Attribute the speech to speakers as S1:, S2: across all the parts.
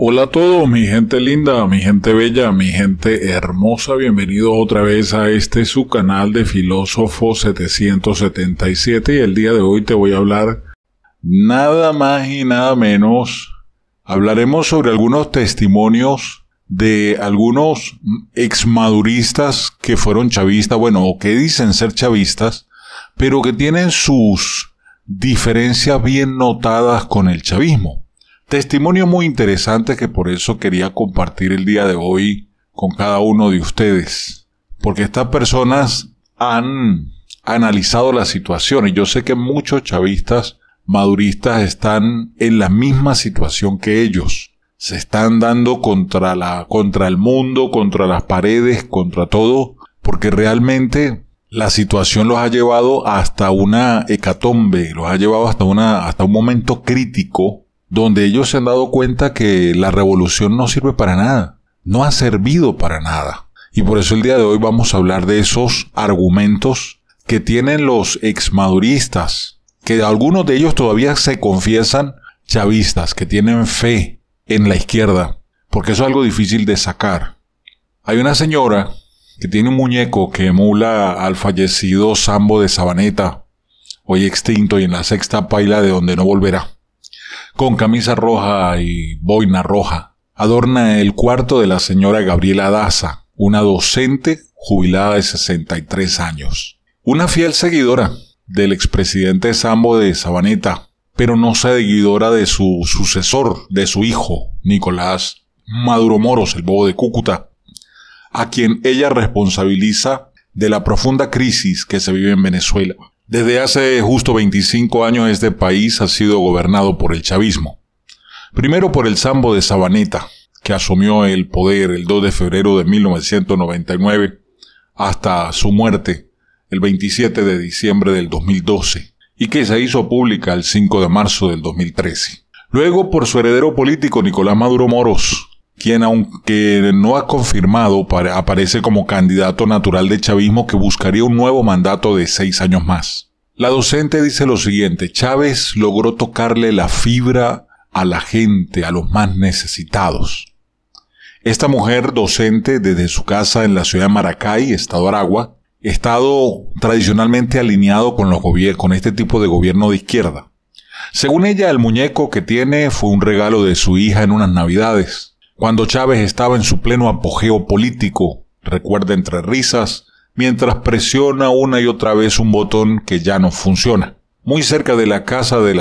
S1: Hola a todos, mi gente linda, mi gente bella, mi gente hermosa, bienvenidos otra vez a este su canal de Filósofo 777 y el día de hoy te voy a hablar nada más y nada menos, hablaremos sobre algunos testimonios de algunos exmaduristas que fueron chavistas, bueno, o que dicen ser chavistas, pero que tienen sus diferencias bien notadas con el chavismo. Testimonio muy interesante que por eso quería compartir el día de hoy con cada uno de ustedes. Porque estas personas han analizado la situación y yo sé que muchos chavistas maduristas están en la misma situación que ellos. Se están dando contra la, contra el mundo, contra las paredes, contra todo, porque realmente la situación los ha llevado hasta una hecatombe, los ha llevado hasta una, hasta un momento crítico donde ellos se han dado cuenta que la revolución no sirve para nada, no ha servido para nada. Y por eso el día de hoy vamos a hablar de esos argumentos que tienen los exmaduristas, que algunos de ellos todavía se confiesan chavistas, que tienen fe en la izquierda, porque eso es algo difícil de sacar. Hay una señora que tiene un muñeco que emula al fallecido Sambo de Sabaneta, hoy extinto y en la sexta paila de donde no volverá con camisa roja y boina roja. Adorna el cuarto de la señora Gabriela Daza, una docente jubilada de 63 años. Una fiel seguidora del expresidente Sambo de Sabaneta, pero no seguidora de su sucesor, de su hijo, Nicolás Maduro Moros, el bobo de Cúcuta, a quien ella responsabiliza de la profunda crisis que se vive en Venezuela desde hace justo 25 años este país ha sido gobernado por el chavismo. Primero por el Sambo de Sabaneta, que asumió el poder el 2 de febrero de 1999 hasta su muerte el 27 de diciembre del 2012 y que se hizo pública el 5 de marzo del 2013. Luego por su heredero político Nicolás Maduro Moros, quien aunque no ha confirmado, aparece como candidato natural de chavismo que buscaría un nuevo mandato de seis años más. La docente dice lo siguiente, Chávez logró tocarle la fibra a la gente, a los más necesitados. Esta mujer docente desde su casa en la ciudad de Maracay, estado Aragua, estado tradicionalmente alineado con, con este tipo de gobierno de izquierda. Según ella, el muñeco que tiene fue un regalo de su hija en unas navidades cuando Chávez estaba en su pleno apogeo político, recuerda entre risas, mientras presiona una y otra vez un botón que ya no funciona. Muy cerca de la casa de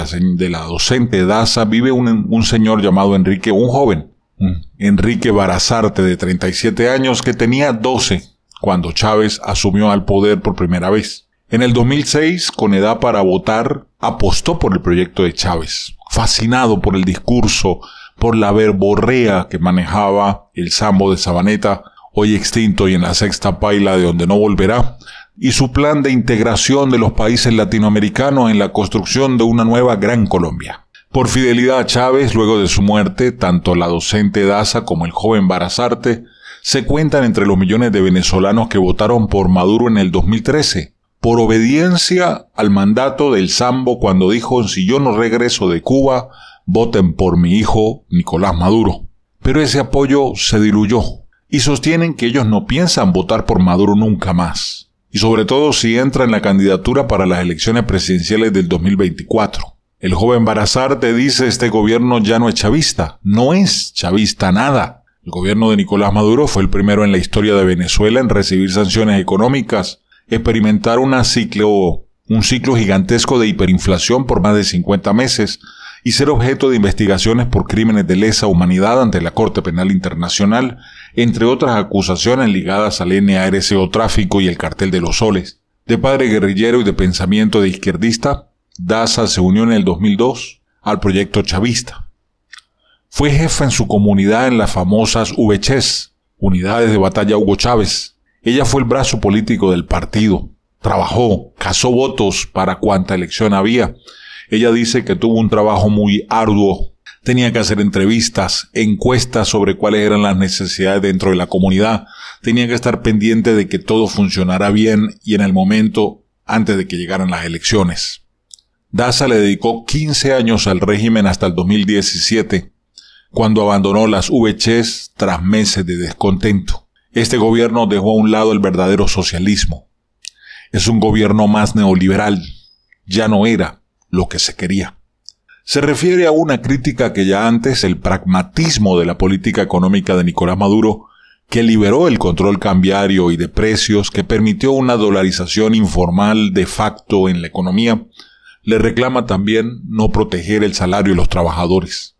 S1: la, docente Daza vive un, un, señor llamado Enrique, un joven, mm. Enrique Barazarte de 37 años que tenía 12 cuando Chávez asumió al poder por primera vez. En el 2006, con edad para votar, apostó por el proyecto de Chávez, fascinado por el discurso, por la verborrea que manejaba el sambo de Sabaneta, hoy extinto y en la sexta paila de donde no volverá, y su plan de integración de los países latinoamericanos en la construcción de una nueva Gran Colombia. Por fidelidad a Chávez, luego de su muerte, tanto la docente Daza como el joven Barazarte se cuentan entre los millones de venezolanos que votaron por Maduro en el 2013, por obediencia al mandato del Sambo cuando dijo si yo no regreso de Cuba, voten por mi hijo Nicolás Maduro. Pero ese apoyo se diluyó y sostienen que ellos no piensan votar por Maduro nunca más. Y sobre todo si entra en la candidatura para las elecciones presidenciales del 2024. El joven Barazarte dice este gobierno ya no es chavista. No es chavista nada. El gobierno de Nicolás Maduro fue el primero en la historia de Venezuela en recibir sanciones económicas, experimentar ciclo, un ciclo gigantesco de hiperinflación por más de 50 meses, y ser objeto de investigaciones por crímenes de lesa humanidad ante la Corte Penal Internacional, entre otras acusaciones ligadas al NARCO tráfico y el cartel de los soles. De padre guerrillero y de pensamiento de izquierdista, Daza se unió en el 2002 al proyecto chavista. Fue jefa en su comunidad en las famosas VCHES, Unidades de Batalla Hugo Chávez. Ella fue el brazo político del partido. Trabajó, cazó votos para cuanta elección había ella dice que tuvo un trabajo muy arduo. Tenía que hacer entrevistas, encuestas sobre cuáles eran las necesidades dentro de la comunidad. Tenía que estar pendiente de que todo funcionara bien y en el momento antes de que llegaran las elecciones. Daza le dedicó 15 años al régimen hasta el 2017, cuando abandonó las VCs tras meses de descontento. Este gobierno dejó a un lado el verdadero socialismo. Es un gobierno más neoliberal. Ya no era lo que se quería. Se refiere a una crítica que ya antes el pragmatismo de la política económica de Nicolás Maduro, que liberó el control cambiario y de precios, que permitió una dolarización informal de facto en la economía, le reclama también no proteger el salario de los trabajadores.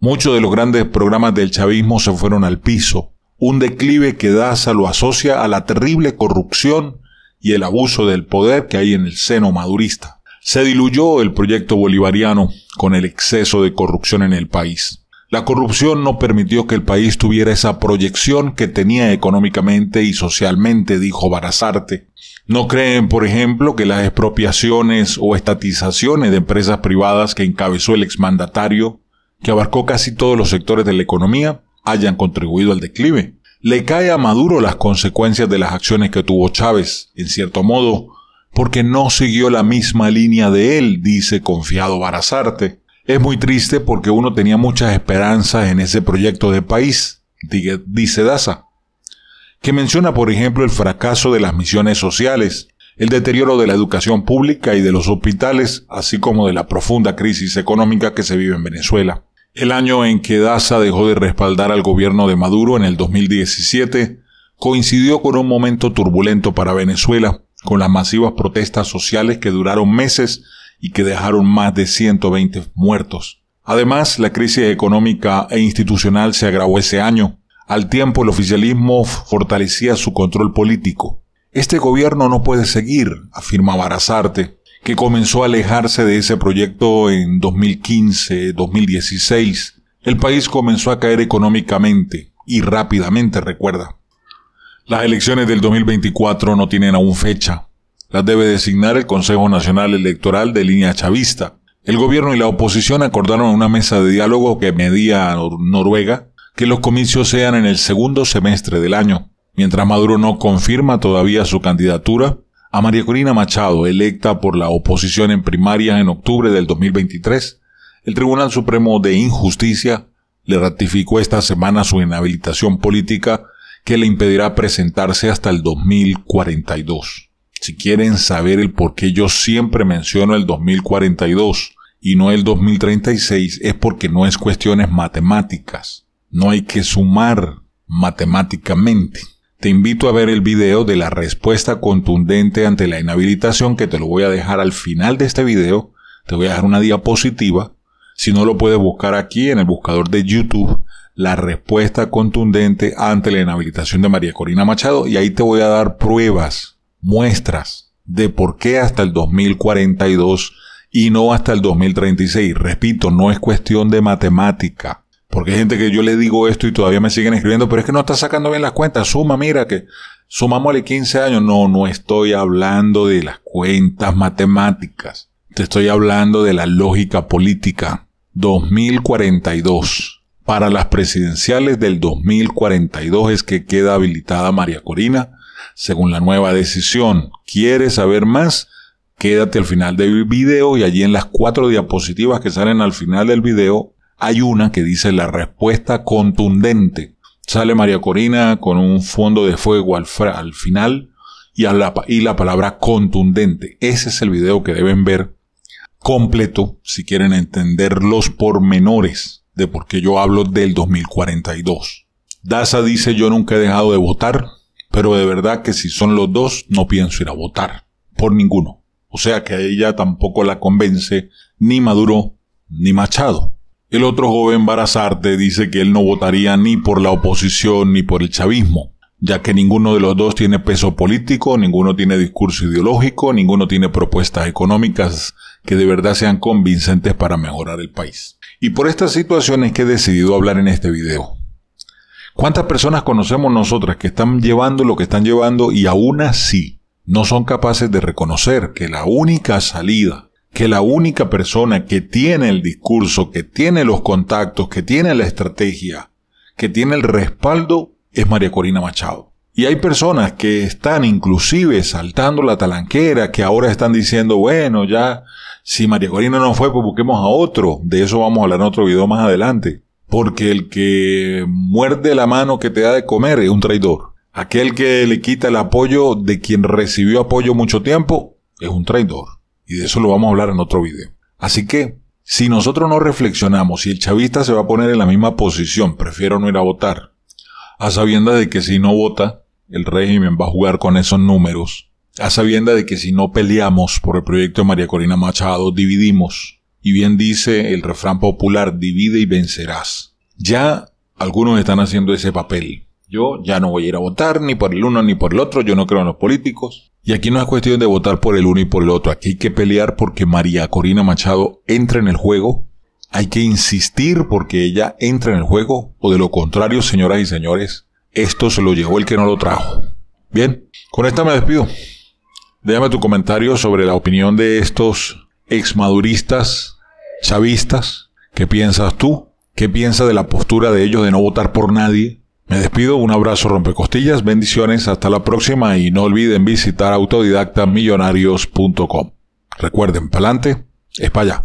S1: Muchos de los grandes programas del chavismo se fueron al piso, un declive que Daza lo asocia a la terrible corrupción y el abuso del poder que hay en el seno madurista. Se diluyó el proyecto bolivariano con el exceso de corrupción en el país. La corrupción no permitió que el país tuviera esa proyección que tenía económicamente y socialmente, dijo Barazarte. No creen, por ejemplo, que las expropiaciones o estatizaciones de empresas privadas que encabezó el exmandatario, que abarcó casi todos los sectores de la economía, hayan contribuido al declive. Le cae a Maduro las consecuencias de las acciones que tuvo Chávez, en cierto modo, porque no siguió la misma línea de él, dice confiado Barazarte. Es muy triste porque uno tenía muchas esperanzas en ese proyecto de país, dice Daza, que menciona por ejemplo el fracaso de las misiones sociales, el deterioro de la educación pública y de los hospitales, así como de la profunda crisis económica que se vive en Venezuela. El año en que Daza dejó de respaldar al gobierno de Maduro en el 2017 coincidió con un momento turbulento para Venezuela, con las masivas protestas sociales que duraron meses y que dejaron más de 120 muertos. Además, la crisis económica e institucional se agravó ese año. Al tiempo, el oficialismo fortalecía su control político. Este gobierno no puede seguir, afirma Barazarte, que comenzó a alejarse de ese proyecto en 2015-2016. El país comenzó a caer económicamente y rápidamente, recuerda. Las elecciones del 2024 no tienen aún fecha. Las debe designar el Consejo Nacional Electoral de línea chavista. El gobierno y la oposición acordaron en una mesa de diálogo que medía a Noruega que los comicios sean en el segundo semestre del año. Mientras Maduro no confirma todavía su candidatura, a María Corina Machado, electa por la oposición en primarias en octubre del 2023, el Tribunal Supremo de Injusticia le ratificó esta semana su inhabilitación política que le impedirá presentarse hasta el 2042. Si quieren saber el por qué yo siempre menciono el 2042 y no el 2036, es porque no es cuestiones matemáticas. No hay que sumar matemáticamente. Te invito a ver el video de la respuesta contundente ante la inhabilitación que te lo voy a dejar al final de este video. Te voy a dejar una diapositiva. Si no lo puedes buscar aquí en el buscador de YouTube, la respuesta contundente ante la inhabilitación de María Corina Machado y ahí te voy a dar pruebas, muestras de por qué hasta el 2042 y no hasta el 2036. Repito, no es cuestión de matemática. Porque hay gente que yo le digo esto y todavía me siguen escribiendo, pero es que no está sacando bien las cuentas. Suma, mira que sumamosle 15 años. No, no estoy hablando de las cuentas matemáticas. Te estoy hablando de la lógica política. 2042 para las presidenciales del 2042 es que queda habilitada María Corina, según la nueva decisión. ¿Quieres saber más? Quédate al final del video y allí en las cuatro diapositivas que salen al final del video hay una que dice la respuesta contundente. Sale María Corina con un fondo de fuego al, final y, la, y la palabra contundente. Ese es el video que deben ver completo si quieren entender los pormenores de por qué yo hablo del 2042. Daza dice yo nunca he dejado de votar, pero de verdad que si son los dos, no pienso ir a votar. Por ninguno. O sea que a ella tampoco la convence ni Maduro ni Machado. El otro joven Barazarte dice que él no votaría ni por la oposición ni por el chavismo, ya que ninguno de los dos tiene peso político, ninguno tiene discurso ideológico, ninguno tiene propuestas económicas que de verdad sean convincentes para mejorar el país. Y por estas situaciones que he decidido hablar en este video. ¿Cuántas personas conocemos nosotras que están llevando lo que están llevando y aún así no son capaces de reconocer que la única salida, que la única persona que tiene el discurso, que tiene los contactos, que tiene la estrategia, que tiene el respaldo, es María Corina Machado? Y hay personas que están inclusive saltando la talanquera, que ahora están diciendo, bueno, ya si María Corina no fue, pues busquemos a otro. De eso vamos a hablar en otro video más adelante. Porque el que muerde la mano que te da de comer es un traidor. Aquel que le quita el apoyo de quien recibió apoyo mucho tiempo es un traidor. Y de eso lo vamos a hablar en otro video. Así que, si nosotros no reflexionamos si el chavista se va a poner en la misma posición, prefiero no ir a votar, a sabiendas de que si no vota, el régimen va a jugar con esos números a sabienda de que si no peleamos por el proyecto de María Corina Machado, dividimos. Y bien dice el refrán popular, divide y vencerás. Ya algunos están haciendo ese papel. Yo ya no voy a ir a votar ni por el uno ni por el otro, yo no creo en los políticos. Y aquí no es cuestión de votar por el uno y por el otro, aquí hay que pelear porque María Corina Machado entra en el juego, hay que insistir porque ella entra en el juego, o de lo contrario, señoras y señores, esto se lo llevó el que no lo trajo. Bien, con esta me despido. Déjame tu comentario sobre la opinión de estos exmaduristas, chavistas. ¿Qué piensas tú? ¿Qué piensas de la postura de ellos de no votar por nadie? Me despido, un abrazo rompecostillas, bendiciones, hasta la próxima y no olviden visitar autodidactamillonarios.com. Recuerden, pa'lante, es para allá.